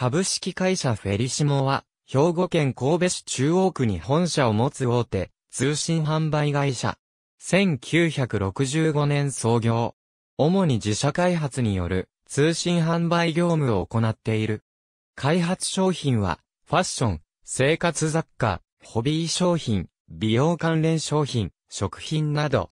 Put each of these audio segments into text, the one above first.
株式会社フェリシモは、兵庫県神戸市中央区に本社を持つ大手、通信販売会社。1965年創業。主に自社開発による通信販売業務を行っている。開発商品は、ファッション、生活雑貨、ホビー商品、美容関連商品、食品など、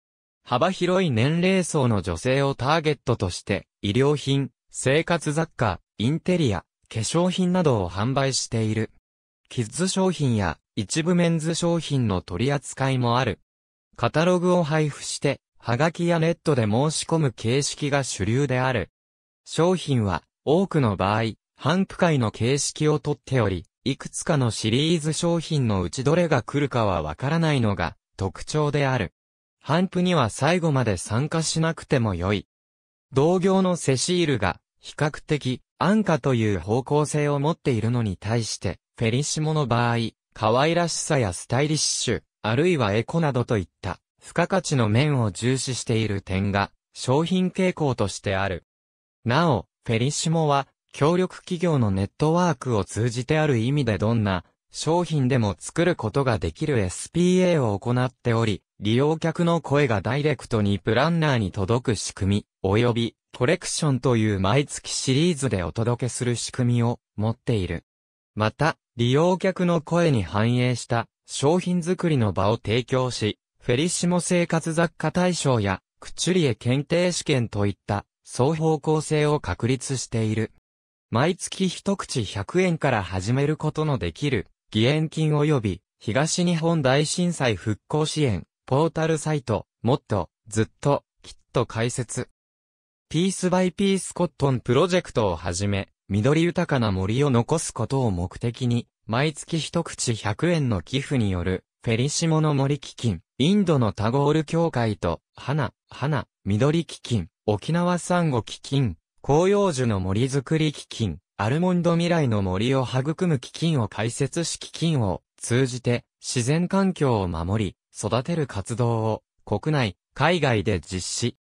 幅広い年齢層の女性をターゲットとして、医療品、生活雑貨、インテリア、化粧品などを販売している。キッズ商品や一部メンズ商品の取り扱いもある。カタログを配布して、はがきやネットで申し込む形式が主流である。商品は多くの場合、ハンプ会の形式をとっており、いくつかのシリーズ商品のうちどれが来るかはわからないのが特徴である。ハンプには最後まで参加しなくても良い。同業のセシールが比較的安価という方向性を持っているのに対して、フェリシモの場合、可愛らしさやスタイリッシュ、あるいはエコなどといった、付加価値の面を重視している点が、商品傾向としてある。なお、フェリシモは、協力企業のネットワークを通じてある意味でどんな商品でも作ることができる SPA を行っており、利用客の声がダイレクトにプランナーに届く仕組み、及びコレクションという毎月シリーズでお届けする仕組みを持っている。また、利用客の声に反映した商品作りの場を提供し、フェリシモ生活雑貨大賞やクチュリエ検定試験といった双方向性を確立している。毎月一口100円から始めることのできる、義援金及び東日本大震災復興支援、ポータルサイト、もっと、ずっと、きっと解説。ピースバイピースコットンプロジェクトをはじめ、緑豊かな森を残すことを目的に、毎月一口100円の寄付による、フェリシモの森基金、インドのタゴール協会と、花、花、緑基金、沖縄産後基金、紅葉樹の森づくり基金、アルモンド未来の森を育む基金を開設し基金を通じて自然環境を守り、育てる活動を国内、海外で実施、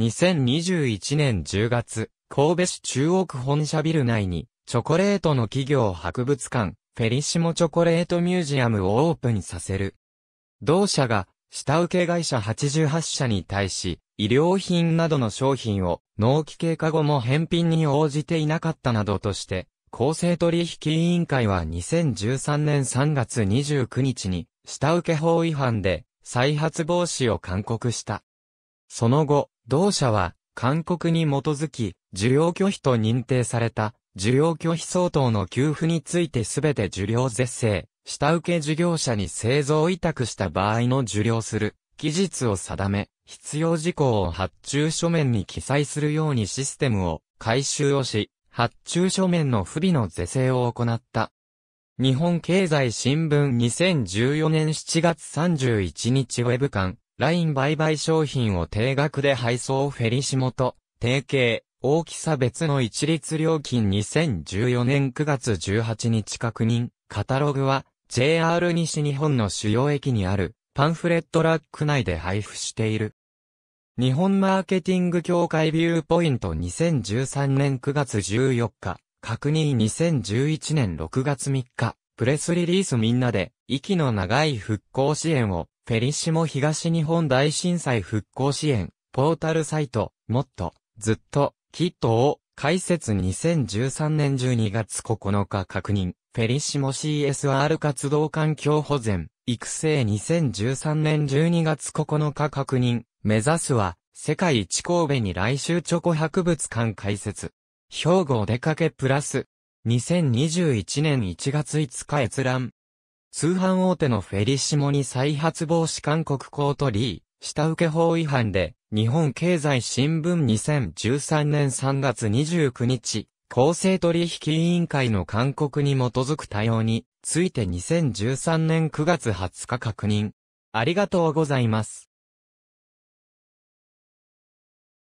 2021年10月、神戸市中央区本社ビル内に、チョコレートの企業博物館、フェリシモチョコレートミュージアムをオープンさせる。同社が、下請け会社88社に対し、医療品などの商品を、納期経過後も返品に応じていなかったなどとして、公正取引委員会は2013年3月29日に、下請け法違反で、再発防止を勧告した。その後、同社は、勧告に基づき、受領拒否と認定された、受領拒否相当の給付についてすべて受領是正、下請け事業者に製造委託した場合の受領する、期日を定め、必要事項を発注書面に記載するようにシステムを改修をし、発注書面の不備の是正を行った。日本経済新聞2014年7月31日ウェブ刊、ライン売買商品を定額で配送フェリシモと、提携、大きさ別の一律料金2014年9月18日確認、カタログは JR 西日本の主要駅にあるパンフレットラック内で配布している。日本マーケティング協会ビューポイント2013年9月14日、確認2011年6月3日、プレスリリースみんなで、息の長い復興支援をフェリシモ東日本大震災復興支援、ポータルサイト、もっと、ずっと、キットを、開設2013年12月9日確認、フェリシモ CSR 活動環境保全、育成2013年12月9日確認、目指すは、世界一神戸に来週チョコ博物館開設。兵庫お出かけプラス。2021年1月5日閲覧。通販大手のフェリシモに再発防止勧告コートリー、下請法違反で、日本経済新聞2013年3月29日、公正取引委員会の勧告に基づく対応について2013年9月20日確認。ありがとうございます。